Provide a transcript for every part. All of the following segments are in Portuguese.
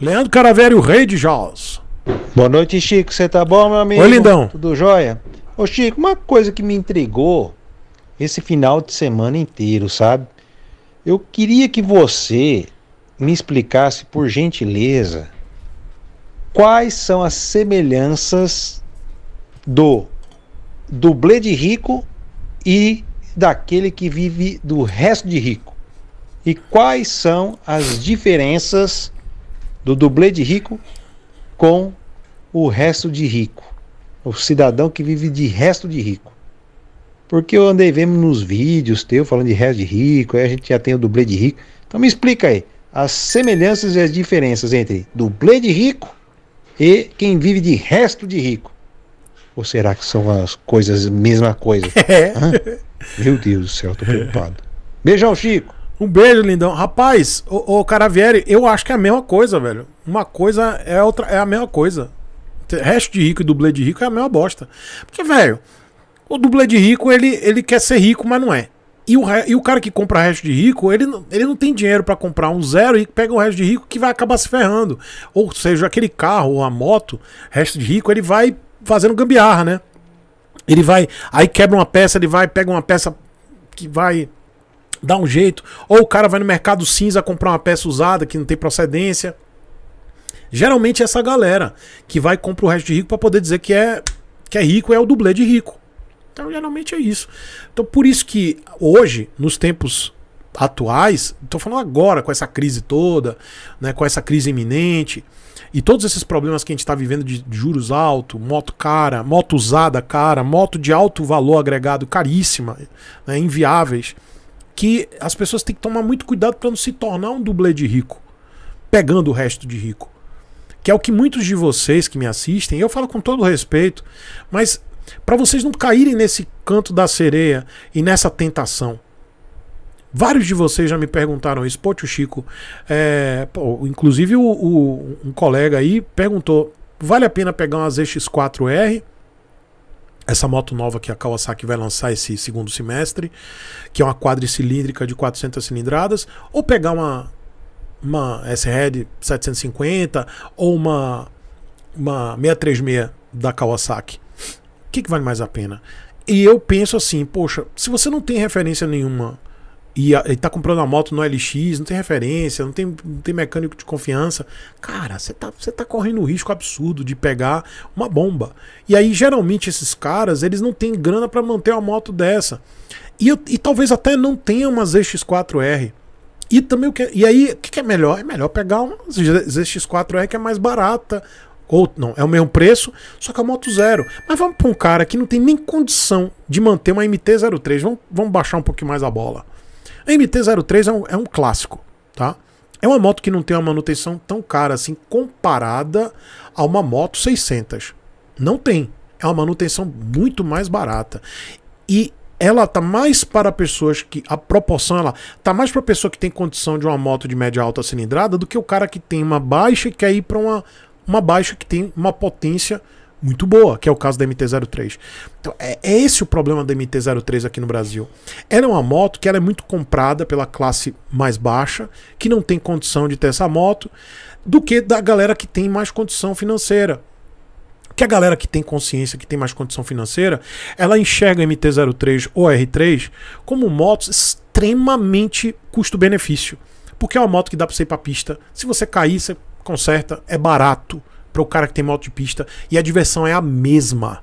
Leandro Caravelli, o rei de Jaws. Boa noite, Chico. Você tá bom, meu amigo? Oi, lindão. Tudo jóia? Ô, Chico, uma coisa que me intrigou esse final de semana inteiro, sabe? Eu queria que você me explicasse, por gentileza, quais são as semelhanças do dublê de rico e daquele que vive do resto de rico. E quais são as diferenças do dublê de rico com o resto de rico, o cidadão que vive de resto de rico. Porque eu andei vendo nos vídeos teu falando de resto de rico, aí a gente já tem o dublê de rico. Então me explica aí as semelhanças e as diferenças entre dublê de rico e quem vive de resto de rico. Ou será que são as coisas, mesma coisa? É. Meu Deus do céu, tô preocupado. Beijão, Chico. Um beijo, lindão. Rapaz, o, o Caravieri, eu acho que é a mesma coisa, velho. Uma coisa é outra, é a mesma coisa. Resto de rico e dublê de rico é a mesma bosta. Porque, velho, o dublê de rico, ele, ele quer ser rico, mas não é. E o, e o cara que compra resto de rico, ele, ele não tem dinheiro para comprar um zero e pega um resto de rico que vai acabar se ferrando. Ou seja, aquele carro ou a moto, resto de rico, ele vai fazendo gambiarra, né? Ele vai, aí quebra uma peça, ele vai, pega uma peça que vai dá um jeito. Ou o cara vai no mercado cinza comprar uma peça usada que não tem procedência. Geralmente é essa galera que vai e compra o resto de rico para poder dizer que é que é rico é o dublê de rico. Então geralmente é isso. Então por isso que hoje, nos tempos atuais, estou falando agora com essa crise toda, né, com essa crise iminente, e todos esses problemas que a gente está vivendo de juros alto, moto cara, moto usada cara, moto de alto valor agregado caríssima, né, inviáveis que as pessoas têm que tomar muito cuidado para não se tornar um dublê de rico, pegando o resto de rico. Que é o que muitos de vocês que me assistem, eu falo com todo respeito, mas para vocês não caírem nesse canto da sereia e nessa tentação. Vários de vocês já me perguntaram isso. Pô, tio Chico, é... Pô, inclusive o, o, um colega aí perguntou: vale a pena pegar umas ZX4R essa moto nova que a Kawasaki vai lançar esse segundo semestre, que é uma quadricilíndrica de 400 cilindradas, ou pegar uma uma s 750 ou uma uma 636 da Kawasaki. O que, que vale mais a pena? E eu penso assim, poxa, se você não tem referência nenhuma e, e tá comprando a moto no LX, não tem referência, não tem, não tem mecânico de confiança. Cara, você tá, você tá correndo o risco absurdo de pegar uma bomba. E aí, geralmente, esses caras, eles não têm grana para manter uma moto dessa. E, eu, e talvez até não tenha umas ZX4R. E também o que. É, e aí, o que, que é melhor? É melhor pegar uma ZX4R que é mais barata, ou não, é o mesmo preço, só que a moto zero. Mas vamos para um cara que não tem nem condição de manter uma MT-03, vamos, vamos baixar um pouquinho mais a bola. A MT-03 é um, é um clássico, tá? É uma moto que não tem uma manutenção tão cara assim comparada a uma moto 600. Não tem. É uma manutenção muito mais barata. E ela tá mais para pessoas que a proporção ela tá mais para pessoa que tem condição de uma moto de média alta cilindrada do que o cara que tem uma baixa e quer ir para uma uma baixa que tem uma potência muito boa, que é o caso da MT-03. Então, é, é esse o problema da MT-03 aqui no Brasil. Ela é uma moto que ela é muito comprada pela classe mais baixa, que não tem condição de ter essa moto, do que da galera que tem mais condição financeira. Que a galera que tem consciência, que tem mais condição financeira, ela enxerga a MT-03 ou a R3 como motos extremamente custo-benefício. Porque é uma moto que dá para você ir pra pista. Se você cair, você conserta, é barato para o cara que tem moto de pista e a diversão é a mesma.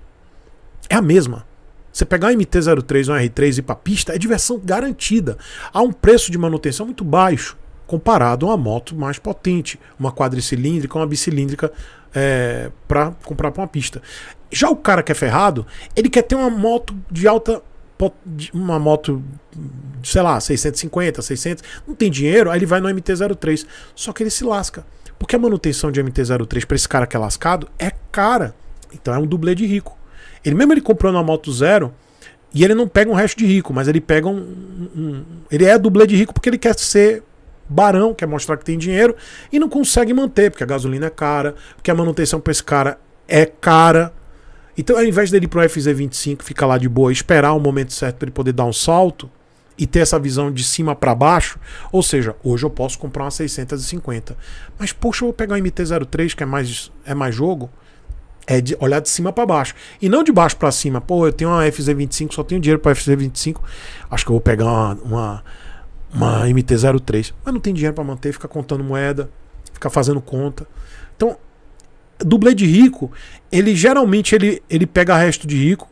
É a mesma. Você pegar um MT-03 ou um R3 e ir pra pista é diversão garantida. Há um preço de manutenção muito baixo comparado a uma moto mais potente, uma quadricilíndrica, uma bicilíndrica é, para comprar para uma pista. Já o cara que é ferrado, ele quer ter uma moto de alta uma moto, sei lá, 650, 600, não tem dinheiro, aí ele vai no MT-03, só que ele se lasca. Porque a manutenção de MT-03 para esse cara que é lascado é cara. Então é um dublê de rico. Ele mesmo ele comprando uma moto zero e ele não pega um resto de rico, mas ele pega um, um ele é dublê de rico porque ele quer ser barão, quer mostrar que tem dinheiro e não consegue manter, porque a gasolina é cara, porque a manutenção para esse cara é cara. Então, ao invés dele ir pro FZ25, ficar lá de boa, esperar o momento certo para ele poder dar um salto, e ter essa visão de cima para baixo, ou seja, hoje eu posso comprar uma 650. Mas poxa, eu vou pegar o MT-03 que é mais é mais jogo, é de olhar de cima para baixo e não de baixo para cima. Pô, eu tenho uma FZ25, só tenho dinheiro para FZ25, acho que eu vou pegar uma, uma, uma MT-03, mas não tem dinheiro para manter, fica contando moeda, fica fazendo conta. Então, dublê de rico, ele geralmente ele, ele pega resto de rico,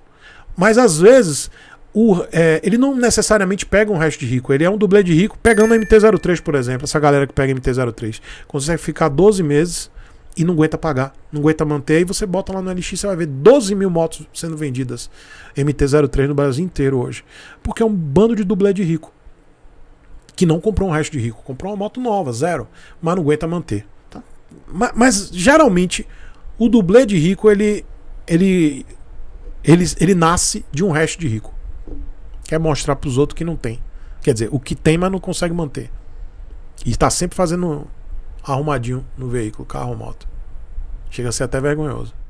mas às vezes o, é, ele não necessariamente pega um resto de rico, ele é um dublê de rico pegando a MT-03, por exemplo. Essa galera que pega a MT-03 consegue ficar 12 meses e não aguenta pagar, não aguenta manter. Aí você bota lá no LX, você vai ver 12 mil motos sendo vendidas MT-03 no Brasil inteiro hoje. Porque é um bando de dublê de rico que não comprou um resto de rico, comprou uma moto nova, zero, mas não aguenta manter. Tá? Mas, mas geralmente o dublê de rico ele, ele, ele, ele nasce de um resto de rico. Quer mostrar para os outros que não tem. Quer dizer, o que tem, mas não consegue manter. E está sempre fazendo arrumadinho no veículo, carro ou moto. Chega a ser até vergonhoso.